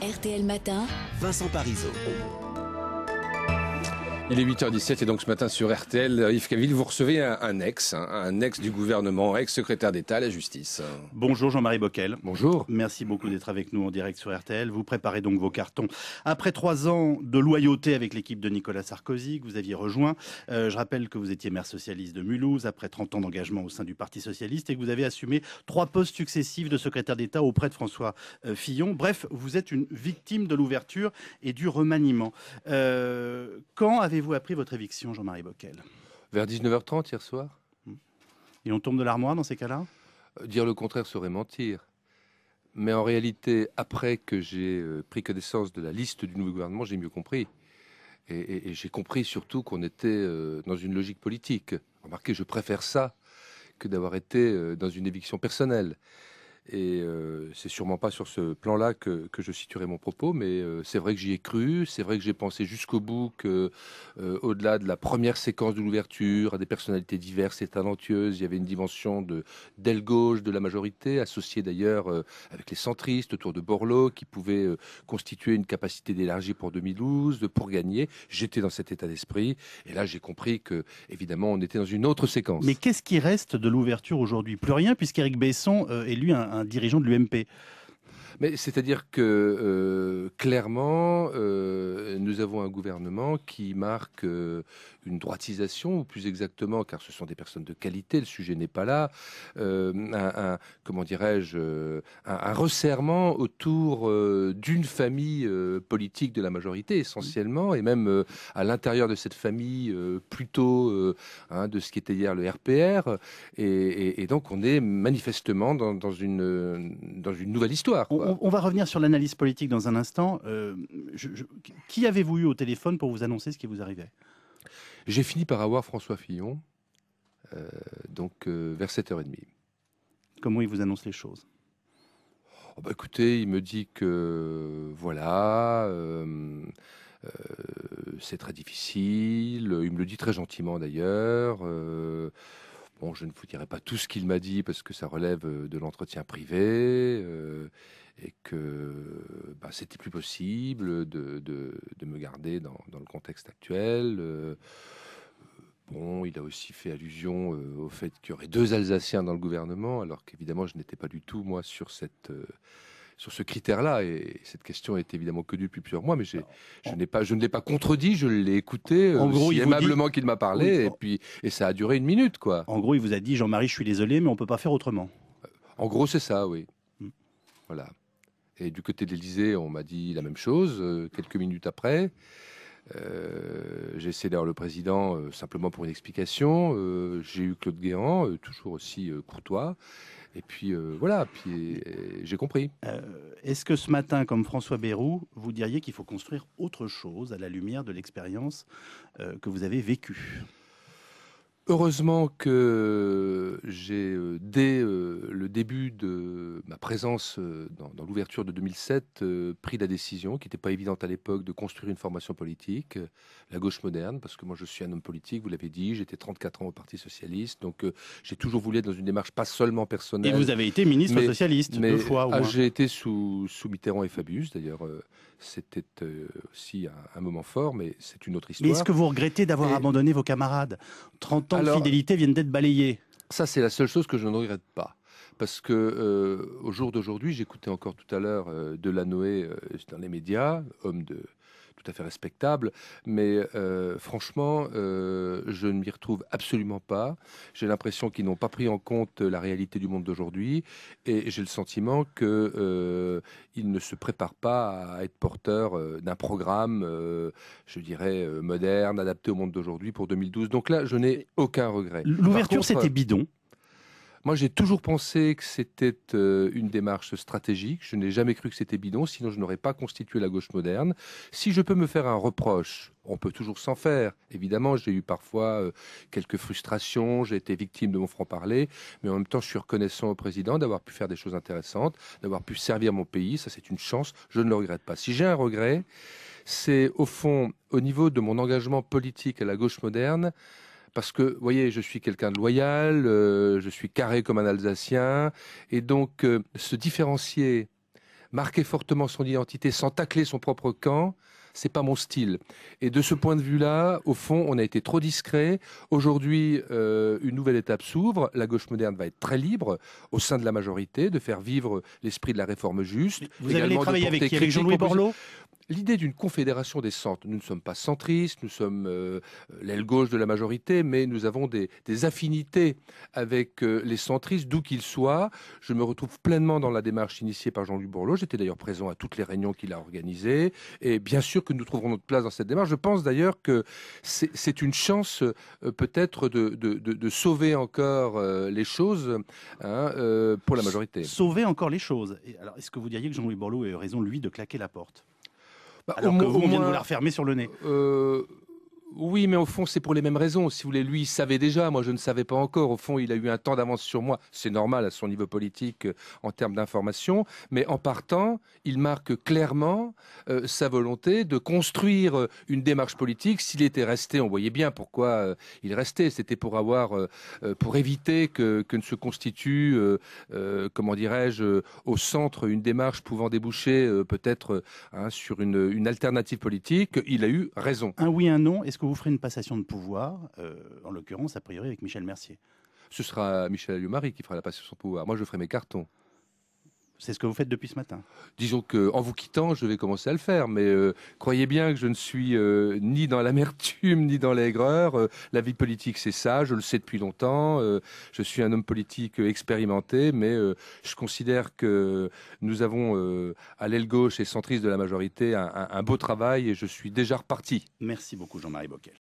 RTL Matin, Vincent Parisot. Il est 8h17 et donc ce matin sur RTL, euh, Yves Caville, vous recevez un, ex, hein, un ex du gouvernement, ex-secrétaire d'État à la justice. Bonjour Jean-Marie Bockel. Bonjour. Merci beaucoup d'être avec nous en direct sur RTL. Vous préparez donc vos cartons. Après trois ans de loyauté avec l'équipe de Nicolas Sarkozy que vous aviez rejoint, euh, je rappelle que vous étiez maire socialiste de Mulhouse après 30 ans d'engagement au sein du Parti socialiste et que vous avez assumé trois postes successifs de secrétaire d'État auprès de François euh, Fillon. Bref, vous êtes une victime de l'ouverture et du remaniement. quand avez avez-vous appris votre éviction, Jean-Marie Bockel Vers 19h30 hier soir. Hmm. Et on tombe de l'armoire dans ces cas-là euh, Dire le contraire serait mentir. Mais en réalité, après que j'ai euh, pris connaissance de la liste du nouveau gouvernement, j'ai mieux compris. Et, et j'ai compris surtout qu'on était euh, dans une logique politique. Remarquez, je préfère ça que d'avoir été dans une éviction personnelle. Et euh, c'est sûrement pas sur ce plan-là que, je situerai mon propos, mais euh, c'est vrai que j'y ai cru, c'est vrai que j'ai pensé jusqu'au bout que, euh, au-delà de la première séquence de l'ouverture, à des personnalités diverses et talentueuses, il y avait une dimension de d'aile gauche de la majorité, associée d'ailleurs avec les centristes autour de Borloo, qui pouvait constituer une capacité d'élargir pour 2012, pour gagner. J'étais dans cet état d'esprit, et là j'ai compris que, évidemment, on était dans une autre séquence. Mais qu'est-ce qui reste de l'ouverture aujourd'hui Plus rien, puisqu'Éric Besson est lui un un dirigeant de l'UMP. Mais c'est-à-dire que euh, clairement, euh, nous avons un gouvernement qui marque euh, une droitisation, ou plus exactement, car ce sont des personnes de qualité, le sujet n'est pas là, un, comment dirais-je, un, resserrement autour d'une famille politique de la majorité essentiellement, et même à l'intérieur de cette famille plutôt hein, de ce qui était hier le RPR, et, donc on est manifestement dans, une, dans une nouvelle histoire. Quoi on, va revenir sur l'analyse politique dans un instant. Euh, qui avez-vous eu au téléphone pour vous annoncer ce qui vous arrivait J'ai fini par avoir François Fillon, euh, donc euh, vers 7h30. Comment il vous annonce les choses oh, bah, Écoutez, il me dit que voilà. c'est très difficile. Il me le dit très gentiment d'ailleurs. Bon, je ne vous dirai pas tout ce qu'il m'a dit parce que ça relève euh, de l'entretien privé euh, et que bah, c'était plus possible de, me garder dans, le contexte actuel. Euh, bon, il a aussi fait allusion au fait qu'il y aurait deux Alsaciens dans le gouvernement, alors qu'évidemment je n'étais pas du tout moi sur cette sur ce critère-là. Et cette question est évidemment connue depuis plusieurs mois, mais je, n'ai pas, je ne l'ai pas contredit, je l'ai écouté en euh, aimablement qu'il m'a parlé, et, puis, et ça a duré une minute. quoi. En gros, il vous a dit, Jean-Marie, je suis désolé, mais on ne peut pas faire autrement. En gros, c'est ça, oui. Mm. Voilà. Et du côté de l'Elysée, on m'a dit la même chose euh, quelques minutes après. Euh, j'ai essayé d'avoir le président simplement pour une explication. j'ai eu Claude Guéant, toujours aussi courtois. Et puis euh, voilà, puis euh, j'ai compris. Euh, est-ce que ce matin, comme François Bérou, vous diriez qu'il faut construire autre chose à la lumière de l'expérience que vous avez vécue Heureusement que j'ai, euh, dès euh, le début de ma présence euh, dans, l'ouverture de 2007, pris la décision, qui n'était pas évidente à l'époque, de construire une formation politique, la gauche moderne, parce que moi je suis un homme politique, vous l'avez dit, j'étais 34 ans au Parti Socialiste, donc j'ai toujours voulu être dans une démarche pas seulement personnelle. Et vous avez été ministre socialiste mais, deux fois ah, J'ai été sous, sous, Mitterrand et Fabius, d'ailleurs c'était aussi un, moment fort, mais c'est une autre histoire. Mais est-ce que vous regrettez d'avoir abandonné vos camarades 30 ans la fidélité vient d'être balayée. Ça, c'est la seule chose que je ne regrette pas parce que euh, au jour d'aujourd'hui, j'écoutais encore tout à l'heure euh, de La euh, dans les médias, homme de tout à fait respectable, mais euh, franchement, euh, je ne m'y retrouve absolument pas. J'ai l'impression qu'ils n'ont pas pris en compte la réalité du monde d'aujourd'hui, et j'ai le sentiment qu'ils euh, ne se préparent pas à être porteurs d'un programme, je dirais, moderne, adapté au monde d'aujourd'hui pour 2012. Donc là, je n'ai aucun regret. L'ouverture, c'était bidon. Moi, j'ai toujours pensé que c'était euh, une démarche stratégique. Je n'ai jamais cru que c'était bidon, sinon je n'aurais pas constitué la gauche moderne. Si je peux me faire un reproche, on peut toujours s'en faire. Évidemment, j'ai eu parfois euh, quelques frustrations, j'ai été victime de mon franc-parler, mais en même temps, je suis reconnaissant au président d'avoir pu faire des choses intéressantes, d'avoir pu servir mon pays. Ça, c'est une chance. Je ne le regrette pas. Si j'ai un regret, c'est au fond, au niveau de mon engagement politique à la gauche moderne, parce que, vous voyez, je suis quelqu'un de loyal, euh, je suis carré comme un Alsacien, et donc euh, se différencier, marquer fortement son identité sans tacler son propre camp, c'est pas mon style. Et de ce point de vue-là, au fond, on a été trop discret. Aujourd'hui, euh, une nouvelle étape s'ouvre. La gauche moderne va être très libre au sein de la majorité de faire vivre l'esprit de la réforme juste. Vous allez travailler avec qui Avec Jean-Louis Borloo l'idée d'une confédération des centres. Nous ne sommes pas centristes, nous sommes euh, euh, l'aile gauche de la majorité, mais nous avons des, affinités avec euh, les centristes, d'où qu'ils soient. Je me retrouve pleinement dans la démarche initiée par jean louis Borloo. J'étais d'ailleurs présent à toutes les réunions qu'il a organisées. Et bien sûr que nous trouverons notre place dans cette démarche. Je pense d'ailleurs que c'est une chance peut-être de, sauver encore les choses hein, pour la majorité. Sauver encore les choses. alors, est-ce que vous diriez que Jean-Louis Borloo a eu raison, lui, de claquer la porte bah, alors que vous, on vient de vous la refermer sur le nez. Euh, oui, mais au fond, c'est pour les mêmes raisons. Si vous voulez, lui, il savait déjà, moi, je ne savais pas encore. Au fond, il a eu un temps d'avance sur moi. C'est normal à son niveau politique euh, en termes d'information. Mais en partant, il marque clairement euh, sa volonté de construire euh, une démarche politique. S'il était resté, on voyait bien pourquoi il restait. C'était pour avoir, pour éviter que, ne se constitue, comment dirais-je, au centre une démarche pouvant déboucher peut-être hein, sur une, alternative politique. Il a eu raison. Un oui, un non est-ce que vous ferez une passation de pouvoir, euh, en l'occurrence, a priori, avec Michel Mercier Ce sera Michel Alliou-Marie qui fera la passation de pouvoir. Moi, je ferai mes cartons. C'est ce que vous faites depuis ce matin. Disons que, en vous quittant, je vais commencer à le faire, mais euh, croyez bien que je ne suis euh, ni dans l'amertume ni dans l'aigreur. Euh, la vie politique, c'est ça. Je le sais depuis longtemps. je suis un homme politique expérimenté, mais je considère que nous avons à l'aile gauche et centriste de la majorité un, beau travail et je suis déjà reparti. Merci beaucoup, Jean-Marie Bocquet.